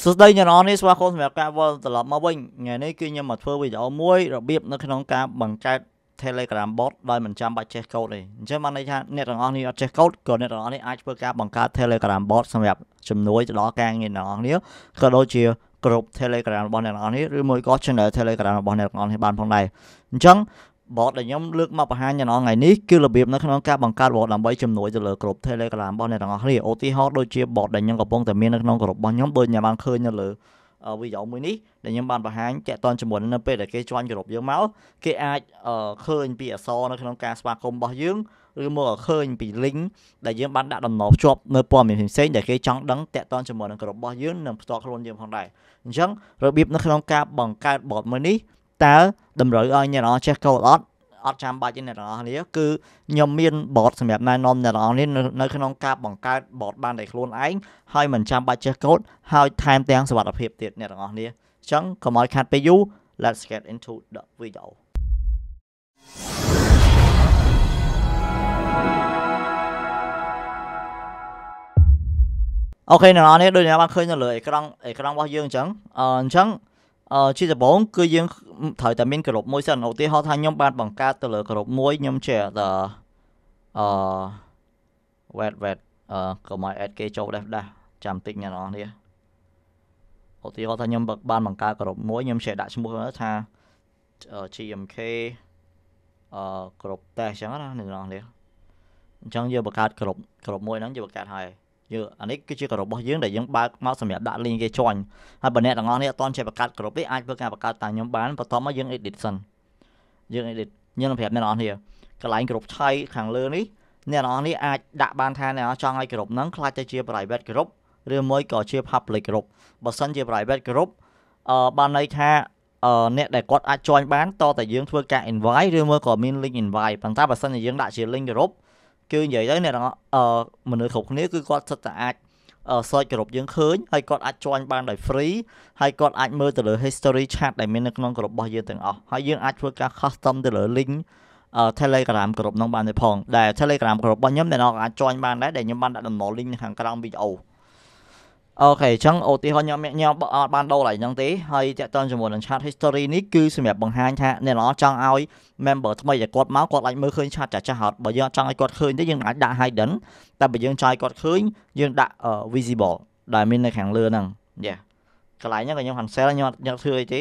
សួស្តីអ្នកនរនេះស្វាគមន៍សម្រាប់ការវិលត្រឡប់មកវិញថ្ងៃនេះគឺខ្ញុំមកធ្វើវីដេអូមួយរបៀបនៅក្នុងការបង្កើត Telegram bot ដោយមិនចាំបាច់ចេះកូដទេអញ្ចឹងបានន័យថាអ្នកទាំងអស់នេះអត់ចេះកូដក៏អ្នកទាំងអស់នេះអាចធ្វើការបង្កើត Telegram bot សម្រាប់ជំនួយទៅដល់ការងារអ្នកទាំងអស់នេះក៏ដូចជាក្រុម Telegram របស់អ្នកទាំងអស់នេះឬមួយក៏ Channel Telegram របស់អ្នកទាំងអស់នេះបានផងដែរអញ្ចឹងបតដែលខ្ញុំលើកមកបង្ហាញយ៉ាងថ្ងៃនេះគឺរបៀបនៅក្នុងការបង្កើតបតដើម្បីជំនួយទៅលើក្រុម Telegram របស់អ្នកទាំងអស់គ្នាឧទាហរណ៍ដូចជាបតដែលខ្ញុំកំពុងតែមាននៅក្នុងក្រុមរបស់ខ្ញុំដូចខ្ញុំបានឃើញនៅលើវីដេអូមួយនេះដែលខ្ញុំបានបង្ហាញតាក់ទងជាមួយនៅពេលដែលគេជួញក្រុមយើងមកគេអាចឃើញពីអសរនៅក្នុងការស្វាគមន៍របស់យើងឬមកឃើញពី link ដែលយើងបានដាក់ដំណោភ្ជាប់នៅព័ត៌មានផ្សេងៗដែលគេចង់ដឹងតាក់ទងជាមួយនឹងក្រុមរបស់យើងនិងផ្ទាល់ខ្លួនយើងផងដែរអញ្ចឹងរបៀបនៅក្នុងការបង្កើតបតមួយនេះតើតម្រូវឲ្យអ្នកនរចេះកោតអត់អត់ចាំបាច់ទេអ្នកនរនេះគឺខ្ញុំមាន board សម្រាប់ណែនាំអ្នកនរនេះនៅក្នុងការបង្កើត board បានដោយខ្លួនឯងហើយមិនចាំបាច់ចេះកោតហើយថែម ទាំងសមត្ថភាពទៀតអ្នកនរនេះអញ្ចឹងកុំឲ្យខាត់ពេលយូរ let's get into the video អូខេអ្នកនរនេះដូចអ្នកបានឃើញនៅលើអេក្រង់អេក្រង់របស់យើងអញ្ចឹងអញ្ចឹងអឺជាដំបូងគឺយើងត្រូវតែមានក្រុមមួយសិនឧទាហរណ៍ថាខ្ញុំបានបង្កើតទៅលើក្រុមមួយខ្ញុំជាអឺ wait wait អឺកុំឲ្យ add គេចូលដែរដាស់ចាំតិចអ្នកនរនេះឧទាហរណ៍ថាខ្ញុំបានបង្កើតក្រុមមួយខ្ញុំជាដាក់ឈ្មោះថា GMK អឺក្រុមតេសអញ្ចឹងណាអ្នកនរនេះអញ្ចឹងយើងបង្កើតក្រុមក្រុមមួយហ្នឹងយើងបង្កើតហើយយើងអានេះគឺជាការរបស់យើងដែលយើងបើកមកសម្រាប់ដាក់លេងគេចាញ់ហើយបើអ្នកទាំងអស់នេះអត់តន់ចេះបង្កើតគ្រប់ទេអាចធ្វើការបង្កើតតាមខ្ញុំបានបន្ទាប់មកយើង edit សិនយើង edit ខ្ញុំនឹងប្រាប់អ្នកទាំងអស់នេះកន្លែងគ្រប់ឆៃខាងលើនេះអ្នកទាំងអស់នេះអាចដាក់បានថាអ្នកចង់ឲ្យគ្រប់ហ្នឹងខ្លាចទៅជា private group ឬមួយក៏ជា public group បើសិនជា private group អឺបានន័យថាអឺអ្នកដែលគាត់អាច join បានតតែយើងធ្វើការ invite ឬមួយក៏មាន link invite ប៉ុន្តែបើសិនជាយើងដាក់ជា link group គឺនិយាយទៅអ្នកទាំងអស់មនុស្សគ្រប់គ្នាគឺគាត់សិតតែអាច search ក្រុមយើងឃើញហើយគាត់អាច join បានដោយ free ហើយគាត់អាចមើលទៅលើ history chart ដែលមាននៅក្នុងក្រុមរបស់យើងទាំងអស់ហើយយើងអាចធ្វើការ custom ទៅលើ link Telegram ក្រុមនោះបានទេផង ដែល Telegram ក្រុមរបស់ខ្ញុំអ្នកនរអាច join បានដែរដែលខ្ញុំបានដាក់ដំណល link នៅខាងក្រោមវីដេអូអូខេអញ្ចឹងឧទាហរណ៍ញ៉ាំញ៉ាំបើអត់បានដូរឡើយហ្នឹងទេហើយតាក់ទងជាមួយនឹង chat history នេះគឺសម្រាប់បង្ហាញថាអ្នកល្អចង់ឲ្យ member ថ្មីដែលគាត់មកគាត់អាចមើលឃើញ chat ចាស់ចាស់ហត់បើយើងអត់ចង់ឲ្យគាត់ឃើញទេយើងអាចដាក់ hidden តែបើយើងចង់ឲ្យគាត់ឃើញយើងដាក់ visible ដែលមាននៅខាងលើហ្នឹងយ៉ាកន្លែងហ្នឹងក៏ខ្ញុំ cancel ខ្ញុំអត់ខ្ញុំធ្វើអីទេ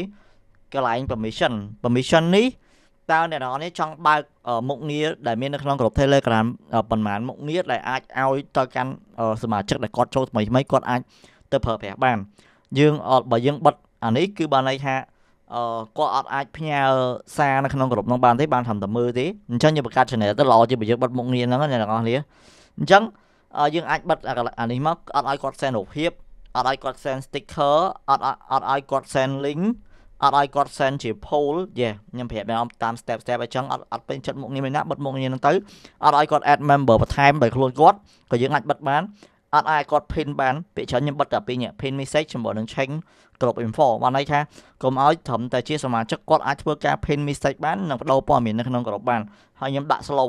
កន្លែង permission permission នេះតើអ្នកនរនេះចង់បើកមុខងារដែលមាននៅក្នុងក្រុម Telegram ប៉ុន្មានមុខងារដែលអាចឲ្យទៅកាន់សមាជិកដែលគាត់ចូលថ្មីថ្មីគាត់អាចទៅប្រើប្រាស់បានយើងអត់បើយើងបិទអានេះគឺបានន័យថាអឺគាត់អត់អាចផ្ញើសារនៅក្នុងក្រុមនោះបានទេបានធ្វើតែមើលទេអញ្ចឹងយើងបង្កើត channel ទៅល្អជាងបើយើងបិទមុខងារហ្នឹងអ្នកទាំងអស់គ្នាអញ្ចឹងយើងអាចបិទអានេះមកអត់ឲ្យគាត់ send រូបភាពអត់ឲ្យគាត់ send sticker អត់អត់ឲ្យគាត់ send link អត់ឲ្យគាត់ send ជា poll យេខ្ញុំប្រាប់តាមតាម step step អញ្ចឹងអត់អត់ពេញចិត្តមុខងារមួយណាបិទមុខងារហ្នឹងទៅអត់ឲ្យគាត់ add member បន្ថែមដោយខ្លួនគាត់ក៏យើងអាចបិទបានអត់អាចគាត់ pin បានពាក្យច្រើនខ្ញុំបិទតែពីរនេះ pin message ជាមួយនឹង chain group info បានន័យថាកុំឲ្យត្រឹមតែជាសមាជិកគាត់អាចធ្វើការ pin message បាននិងបដូរព័ត៌មាននៅក្នុង group បានហើយខ្ញុំដាក់ slow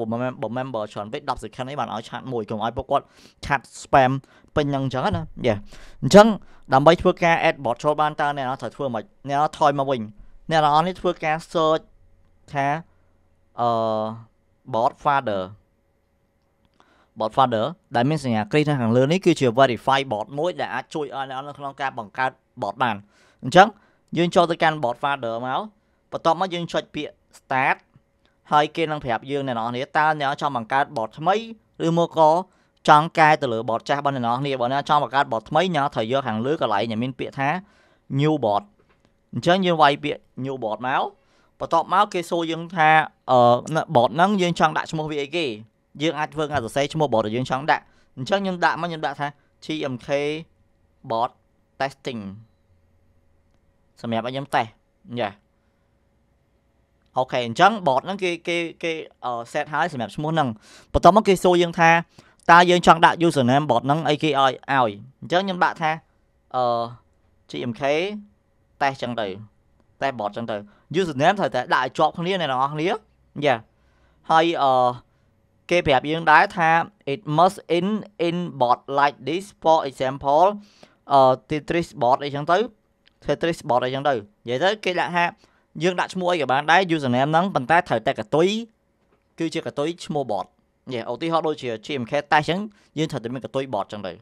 member ច្រើនពេក10 second អីបានឲ្យឆាតមួយកុំឲ្យពួកគាត់ឆាត spam ពេញហ្នឹងអញ្ចឹងណាយេអញ្ចឹងដើម្បី ធ្វើការ add bot ចូលបានតើអ្នកណាត្រូវធ្វើមិនអ្នកណាថយមកវិញអ្នកណានេះធ្វើការ search ថាអឺ bot father Botfather ដែលមានសញ្ញាគ្រីនៅខាងលើនេះគឺជា verify bot មួយដែលអាចជួយឲ្យអ្នកនៅក្នុងការបង្កើត bot បានអញ្ចឹងយើងចូលទៅកាន់ Botfather មកបន្ទាប់មកយើងចុចពាក្យ start ហើយគេនឹងប្រាប់យើងអ្នកនរគ្នាតើអ្នកចង់បង្កើត bot ថ្មីឬមកក៏ចង់កែទៅលើ bot ចាស់របស់អ្នកនរគ្នាបើអ្នកចង់បង្កើត bot ថ្មីអ្នកត្រូវយកខាងលើកន្លែងដែលមានពាក្យថា new bot អញ្ចឹងយើងវាយពាក្យ new bot មកបន្ទាប់មកគេសួរយើងថាអឺ bot ហ្នឹងយើងចង់ដាក់ឈ្មោះវាអីគេយើងអាចធ្វើការសរសេរឈ្មោះ bot ដែលយើងចង់ដាក់អញ្ចឹងខ្ញុំដាក់មកខ្ញុំដាក់ថា GMK bot testing សម្រាប់ឲ្យខ្ញុំតេស្តយ៉ាអូខេអញ្ចឹង bot ហ្នឹងគេគេគេ set ហើយសម្រាប់ឈ្មោះហ្នឹងបន្ទាប់មកគេសួរយើងថាតើយើងចង់ដាក់ username bot ហ្នឹងអីគេឲ្យឲ្យអញ្ចឹងខ្ញុំដាក់ថាអឺ GMK តេស្តចឹងទៅតេស្ត bot ចឹងទៅ username ត្រូវតែដាក់ឲ្យជាប់គ្នាអ្នកទាំងអស់គ្នាយ៉ាហើយអឺគេប្រាប់យើងដែរថា it must in in board like this for example អឺ Tetris board អីចឹងទៅ Tetris board អីចឹងទៅនិយាយទៅគេដាក់ថាយើងដាក់ឈ្មោះអីក៏បានដែរ username ហ្នឹងប៉ុន្តែត្រូវតែកតុយគឺជាកតុយឈ្មោះ board យេឧទាហរណ៍ដូចជា GMK test ចឹងយើងត្រូវតែមានកតុយ board ចឹងទៅ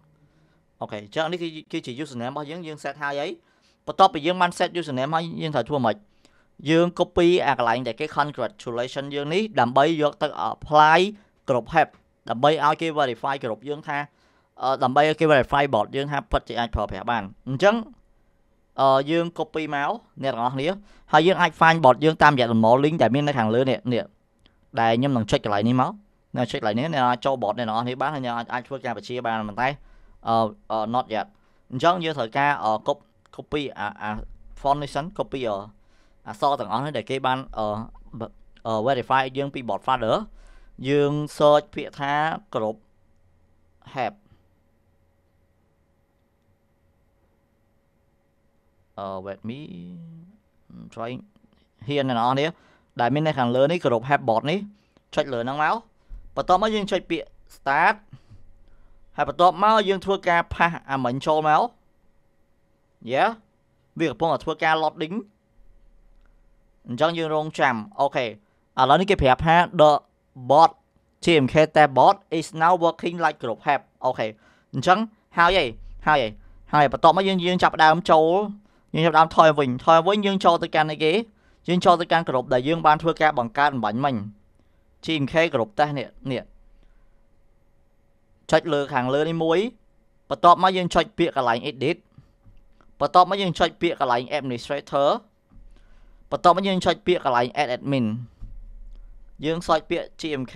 អូខេចឹងនេះគឺជា username របស់យើងយើង set ហើយអីបន្ទាប់ពីយើងបាន set username ហើយយើងត្រូវធ្វើម៉េចយើង copy អាកន្លែងដែលគេ congratulation យើងនេះដើម្បីយកទៅ apply គ្រប់ help ដើម្បីឲ្យគេ verify គ្រប់យើងថាដើម្បីឲ្យគេ verify bot យើងថាពិតជាអាចប្រើប្រាស់បានអញ្ចឹងអឺយើង copy មកអ្នកទាំងអស់គ្នាហើយយើងអាច find bot យើងតាមរយៈលំអ link ដែលមាននៅខាងលើនេះនេះដែលខ្ញុំនឹងចុចកន្លែងនេះមកនៅចុចកន្លែងនេះអ្នកចូល bot អ្នកទាំងអស់គ្នាបានហើយអ្នកអាចធ្វើការបញ្ជាបានប៉ុន្តែអឺ not yet អញ្ចឹងយើងត្រូវការ copy អា font នេះសិន copy អសរទាំងអស់នេះដែលគេបាន verify យើងពី bot folder យើងសចពាក្យថាគ្រប់ have អឺ wait me try ហ៊ានអ្នកនរនេះដែលមាននៅខាងលើនេះគ្រប់ have bot នេះចុចលើហ្នឹងមកបន្ទាប់មកយើងចុចពាក្យ start ហើយបន្ទាប់មកយើងធ្វើការផាសអាមិញចូលមក Yeah វាកំពុងតែធ្វើការ loading អញ្ចឹងយើងរងចាំអូខេឥឡូវនេះគេប្រាប់ថា the bot TMK tab bot is now working like group help អូខេអញ្ចឹងហើយអីហើយអីហើយបន្ទាប់មកយើងយើងចាប់ដើមចូលយើងចាប់ដើមថយវិញថយវិញយើង ចូលទៅកាន់អីគេយើងចូលទៅកាន់ក្រុមដែលយើងបានធ្វើការបង្កើតអំបញ្ញមិញ TMK ក្រុមតេសនេះនេះចុចលើខាងលើនេះមួយបន្ទាប់មកយើងចុចពាក្យកន្លែង edit បន្ទាប់មកយើងចុចពាក្យកន្លែង administrator បន្ទាប់មកយើងចុចពាក្យកន្លែង add admin យើងសើចពាក្យ GMK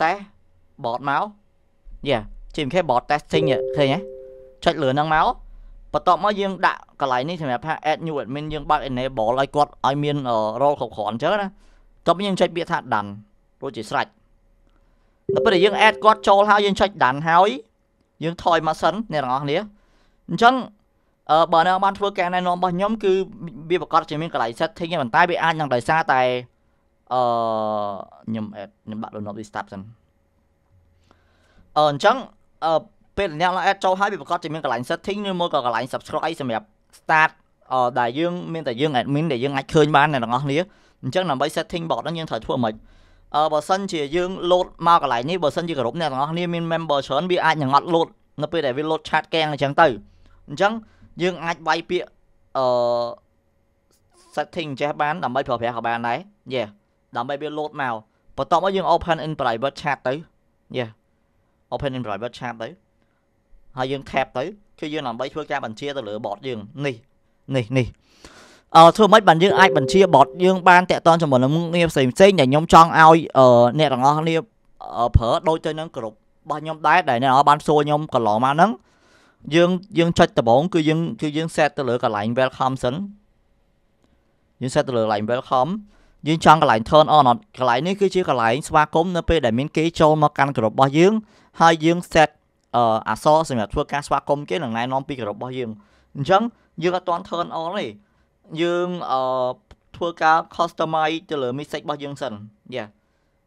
test bot មកយ៉ា GMK bot testing ឃើញទេចុចលឿនហ្នឹងមកបន្ទាប់មកយើងដាក់កន្លែងនេះសម្រាប់ថា add new admin យើងបើក enable ឲ្យគាត់ឲ្យមាន role គ្រប់គ្រាន់អញ្ចឹងណាបន្ទាប់មកយើងចុចពាក្យថា done រួចជាស្រេចដល់ពេលដែលយើង add គាត់ចូលហើយយើងចុច done ហើយយើងថយមកសិនអ្នកទាំងអស់គ្នាអញ្ចឹងអឺបើនៅបានធ្វើការណែនាំរបស់ខ្ញុំគឺវាប្រកាសជាមានកន្លែង setting ទេប៉ុន្តែវាអាចនឹងដោយសារតែអឺខ្ញុំអេតខ្ញុំដាក់ download វា start សិនអឺអញ្ចឹងអឺពេលអ្នកឡើង add ចូលហើយវាប្រកាសជាមានកន្លែង setting ឬមួយក៏កន្លែង subscribe សម្រាប់ start អឺដែលយើងមានតែយើង admin ដែលយើងអាចឃើញបានអ្នកទាំងអស់គ្នាអញ្ចឹងដើម្បី setting bot ហ្នឹងយើងត្រូវធ្វើម៉េចអឺបើសិនជាយើង load មកកន្លែងនេះបើសិនជាក្រុមអ្នកទាំងអស់គ្នាមាន member ច្រើនវាអាចនឹងអត់ load នៅពេលដែលវា load chat កែងអញ្ចឹងទៅអញ្ចឹងយើងអាចវាយពាក្យអឺ setting ចេះបានដើម្បីប្រើប្រាស់ក៏បានដែរយេ yeah. ដើម្បីវា load មកបន្ទាប់មកយើង open in private chat ទៅយេ open in private chat ទៅហើយយើង tap ទៅគឺយើងដើម្បីធ្វើការបញ្ជាទៅលើ bot យើងនេះនេះនេះអឺធ្វើម៉េចបានយើងអាចបញ្ជា bot យើងបានតាក់ទងជាមួយនឹងងារផ្សេងផ្សេងដែលខ្ញុំចង់ឲ្យអ្នកទាំងអស់គ្នាប្រើដូចទៅនឹងក្រុមរបស់ខ្ញុំដែរដែលអ្នកបានសួរខ្ញុំកន្លងមកហ្នឹងយើងយើងចុចដំបងគឺយើងគឺយើង set ទៅលើកន្លែង welcome សិនយើង set ទៅលើ line welcome យើងចង់កន្លែង turn on អត់កន្លែងនេះគឺជាកន្លែងស្វាគមន៍នៅពេលដែលមានគេចូលមកកាន់ក្រុមរបស់យើង ហើយយើង set អអសសម្រាប់ធ្វើការស្វាគមន៍គេនឹងណែនាំពីក្រុមរបស់យើងអញ្ចឹងយើងអត់ទាន់ turn on ទេយើងអធ្វើការ customize ទៅលើ message របស់យើងសិនយ៉ា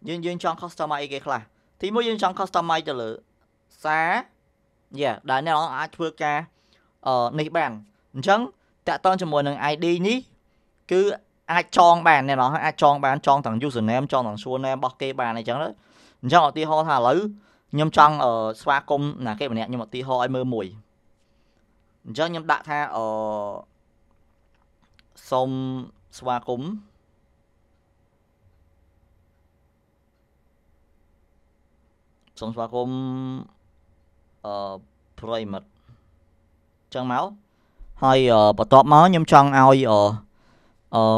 យើងយើងចង់ customize អីគេខ្លះទីមួយយើងចង់ customize ទៅលើសារយ៉ាដែលអ្នកអាចធ្វើការអនេះបានអញ្ចឹងតាក់ទងជាមួយនឹង ID នេះគឺអាចចងបានអ្នកនរអាចចងបានចងទាំង username ចងទាំង username របស់គេបានអីចឹងទៅអញ្ចឹងឧទាហរណ៍ថាឥឡូវខ្ញុំចង់ស្វាគមន៍ណាគេម្នាក់ខ្ញុំឧទាហរណ៍ឲ្យមើលមួយអញ្ចឹងខ្ញុំដាក់ថាអសូមស្វាគមន៍សូមស្វាគមន៍អឺប្រិមិត្តអញ្ចឹងមកហើយបន្ទាប់មកខ្ញុំចង់ឲ្យអឺ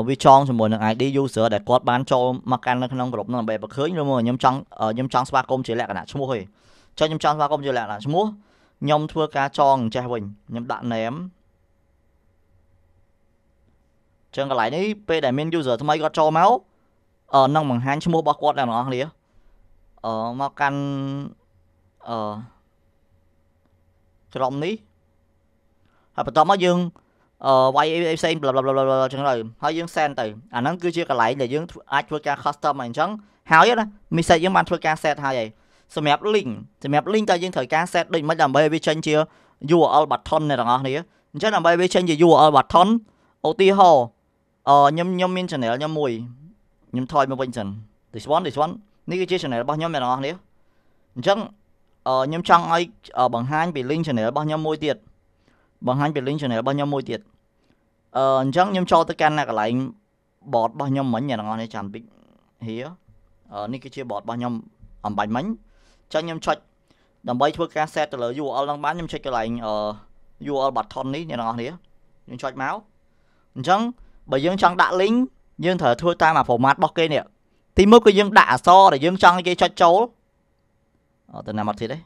វាចងជាមួយនឹង ID user ដែលគាត់បានចូលមកកាន់នៅក្នុងក្រុមនោះដើម្បីបើឃើញឬមកខ្ញុំចង់ខ្ញុំចង់ស្វាគមន៍ជាលក្ខណៈឈ្មោះទេចុះខ្ញុំចង់ស្វាគមន៍ជាលក្ខណៈឈ្មោះខ្ញុំធ្វើការចងចេះវិញខ្ញុំដាក់ name ចឹងកន្លែងនេះពេលដែលមាន user ថ្មីគាត់ចូលមកអឺនឹងបង្ហាញឈ្មោះរបស់គាត់ដល់បងប្អូនអឺមកកាន់អឺក្រុមនេះហើយបន្តមកយើងអឺវាយអីផ្សេង bla bla bla bla ចឹងទៅហើយយើង send ទៅអាហ្នឹងគឺជាកន្លែងដែលយើងអាចធ្វើការ custom អីចឹងហើយណា message យើងបានធ្វើការ set ហើយហើយសម្រាប់ link សម្រាប់ link តើយើងត្រូវការ set ដូចមិនដើម្បីឲ្យវាចេញជា URL button អ្នកទាំងអស់គ្នាអញ្ចឹងដើម្បីវាចេញជា URL button ឧទាហរណ៍អឺខ្ញុំខ្ញុំមាន channel ខ្ញុំមួយខ្ញុំថយមកវិញសិន this one this one នេះគឺជា channel របស់ខ្ញុំអ្នកទាំងអស់គ្នាអញ្ចឹងខ្ញុំចង់ឲ្យបង្ហាញពី link channel របស់ខ្ញុំមួយទៀតបង្ហាញពី link channel របស់ខ្ញុំមួយទៀតអឺអញ្ចឹងខ្ញុំចូលទៅកាន់កន្លែង board របស់ខ្ញុំមិញអ្នកទាំងអស់នេះចាំតិច here នេះគឺជា board របស់ខ្ញុំអំបញ្ញមិញអញ្ចឹងខ្ញុំចុចដើម្បីធ្វើការ set ទៅលើ URL ហ្នឹងបានខ្ញុំចុចកន្លែង URL button នេះអ្នកទាំងអស់នេះខ្ញុំចុចមកអញ្ចឹងបើយើងចង់ដាក់ link យើងត្រូវធ្វើតាមអា format របស់គេនេះទីមួយគឺយើងដាក់អក្សរដែលយើងចង់គេចុចចូលអត់ទៅណាមកទៀតទេ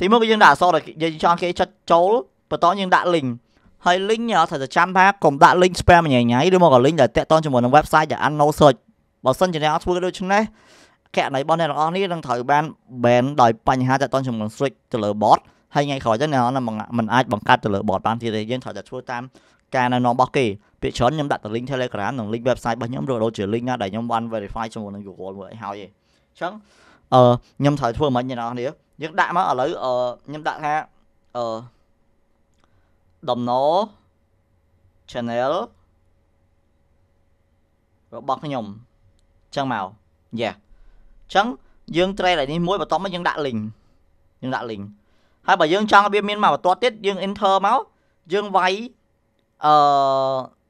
ទីមួយគឺយើងដាក់អក្សរដែលយើងចង់គេចុចចូលបន្តយើងដាក់ link ហើយ link នេះអត់ថាចាំថាកុំដាក់ link spam ញ៉ៃញ៉ៃឬមកក៏ link ដែលតាក់ទងជាមួយនឹង website ដែល unknown search បើសិនជាអ្នកអត់ធ្វើដូច្នេះកណីរបស់អ្នកទាំងអស់នេះនឹងត្រូវបាន ban ដោយបញ្ហាតាក់ទងជាមួយនឹង switch ទៅលើ bot ហើយថ្ងៃក្រោយទៅអ្នកហ្នឹងមិនអាចបង្កើតទៅលើ bot បានទៀតទេយើងត្រូវតែធ្វើតាមការណែនាំរបស់គេពាក្យច្រើនខ្ញុំដាក់ទៅ link Telegram និង link website របស់ខ្ញុំឬក៏ដូចជា link ណាដែលខ្ញុំបាន verify ជាមួយនឹង Google មួយឲ្យហើយឯងអញ្ចឹងអឺខ្ញុំត្រូវធ្វើមិនអ្នកទាំងអស់នេះយើងដាក់មកឥឡូវអឺខ្ញុំដាក់ថាអឺដំណរ channel របស់ខ្ញុំចឹងមកយ៉ាចឹងយើង trade ឲ្យនេះមួយបន្ទាប់មកយើងដាក់ link យើងដាក់ link ហើយបើយើងចង់ឲ្យវាមានមកបន្ទាត់ទៀតយើង enter មកយើងវាយអឺ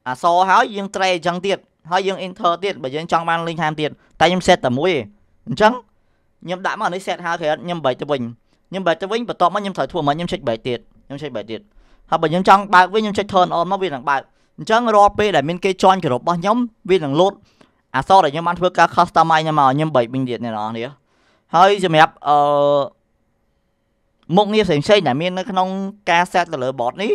អសហើយយើង trade ចឹងទៀតហើយយើង enter ទៀតបើយើងចង់បាន link ហាមទៀតតែខ្ញុំ set តែមួយឯងអញ្ចឹងខ្ញុំដាក់មកនេះ set ហើយ create ខ្ញុំបែកទៅវិញខ្ញុំបែកទៅវិញបន្ទាប់មកខ្ញុំត្រូវធ្វើមិនខ្ញុំ check បែកទៀតខ្ញុំ check បែកទៀតហើយបើខ្ញុំចង់បើកវិញខ្ញុំចុច turn on មកវានឹងបើកអញ្ចឹងរាល់ពេលដែលមានគេ join ក្រុមរបស់ខ្ញុំវានឹងលោតអក្សរដែលខ្ញុំបានធ្វើការ customize ខ្ញុំមកខ្ញុំ3 bing ទៀតអ្នកនរនេះហើយសម្រាប់អឺមុខងារផ្សេងផ្សេងដែលមាននៅក្នុងការ set ទៅលើ bot នេះ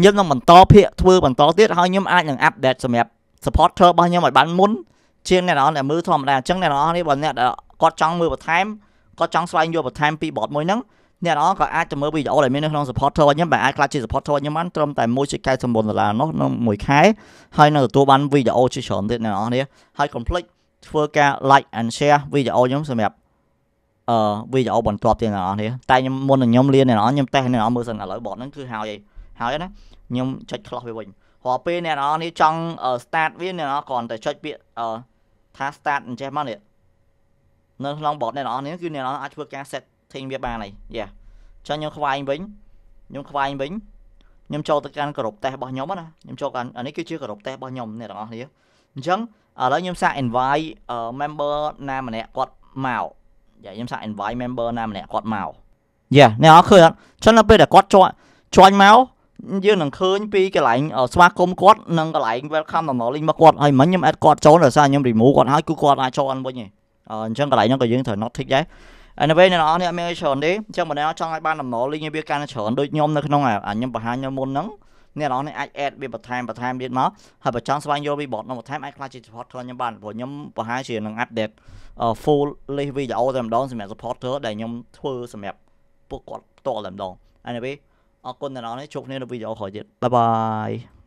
ខ្ញុំនឹងបន្តភាកធ្វើបន្តទៀតហើយខ្ញុំអាចនឹង update សម្រាប់ supporter របស់ខ្ញុំឲ្យបានមុនជាងអ្នកនរអ្នកមើលធម្មតាអញ្ចឹងអ្នកនរនេះបើអ្នកគាត់ចង់មើលបន្ថែមគាត់ចង់ស្វែងយល់បន្ថែមពី bot មួយហ្នឹងអ្នកនរក៏អាចទៅមើលវីដេអូដែលមាននៅក្នុង supporter ខ្ញុំបើអាចខ្លាចជា supporter ខ្ញុំបានត្រឹមតែ1.94ដុល្លារនោះក្នុងមួយខែហើយនៅទទួលបានវីដេអូជាច្រើនទៀតអ្នកនរនេះហើយកុំភ្លេចធ្វើការ like and share វីដេអូខ្ញុំសម្រាប់អឺវីដេអូបន្ទាប់ទៀតអ្នកនរនេះតែខ្ញុំមុននឹងខ្ញុំលៀនអ្នកនរខ្ញុំតេសអ្នកនរមើលសិនឥឡូវបតហ្នឹងគឺហើយហើយណាខ្ញុំចុច close វាវិញរាល់ពេលអ្នកនរនេះចង់ start វាអ្នកនរគ្រាន់តែចុចពាក្យថា start អញ្ចេះមកនេះនៅក្នុងបតអ្នកនរនេះគឺអ្នកនរអាចធ្វើការ set ថេញវាបានហើយយ៉ាចឹងខ្ញុំខ្វែងវិញខ្ញុំខ្វែងវិញខ្ញុំចូលទៅកាន់ក្រុមតេសរបស់ខ្ញុំណាខ្ញុំចូលកាន់អានេះគឺជាក្រុមតេសរបស់ខ្ញុំអ្នកទាំងអស់គ្នាអញ្ចឹងឥឡូវខ្ញុំសាក invite member ណាម្នាក់គាត់មកយ៉ាខ្ញុំសាក invite member ណាម្នាក់គាត់មកយ៉ាអ្នកអរឃើញអត់ចឹងដល់ពេលដែលគាត់ចូលជួញមកយើងនឹងឃើញពីកន្លែងស្វាគមន៍គាត់និងកន្លែង welcome acknowledge របស់គាត់ហើយមិញខ្ញុំ add គាត់ចូលដោយសារខ្ញុំ remove គាត់ហើយគឺគាត់អាចចូលអនវិញឯងអញ្ចឹងកន្លែងហ្នឹងក៏យើងត្រូវ not tick ដែរ anyway អ្នកនរអ្នកមានច្រើនទេអញ្ចឹងបងចង់ឲ្យបានដំណលលេងវាកាន់ច្រើនដូចខ្ញុំនៅក្នុងអាខ្ញុំបង្ហាញនៅមុនហ្នឹងអ្នកនរនេះអាច add វាបន្ថែមបន្ថែមទៀតមកហើយបើចង់ស្វែងយល់ពី bot នោះបន្ថែមអាចខ្លាចជា support ខ្លួនខ្ញុំបានព្រោះខ្ញុំប្រហែលជានឹង update full list video តែម្ដងសម្រាប់ supporter ដែលខ្ញុំធ្វើសម្រាប់ពួកគាត់ផ្ទាល់តែម្ដង anyway អរគុណអ្នកនរនេះជួបគ្នានៅវីដេអូក្រោយទៀត bye bye